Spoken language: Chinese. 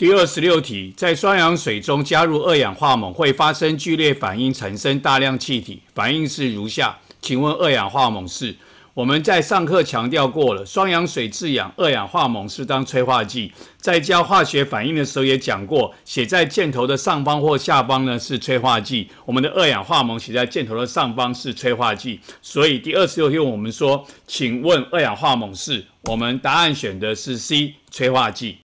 第二十六题，在双氧水中加入二氧化锰会发生剧烈反应，产生大量气体。反应是如下，请问二氧化锰是我们在上课强调过了，双氧水制氧，二氧化锰是当催化剂。在教化学反应的时候也讲过，写在箭头的上方或下方呢是催化剂。我们的二氧化锰写在箭头的上方是催化剂，所以第二十六题我们说，请问二氧化锰是？我们答案选的是 C，催化剂。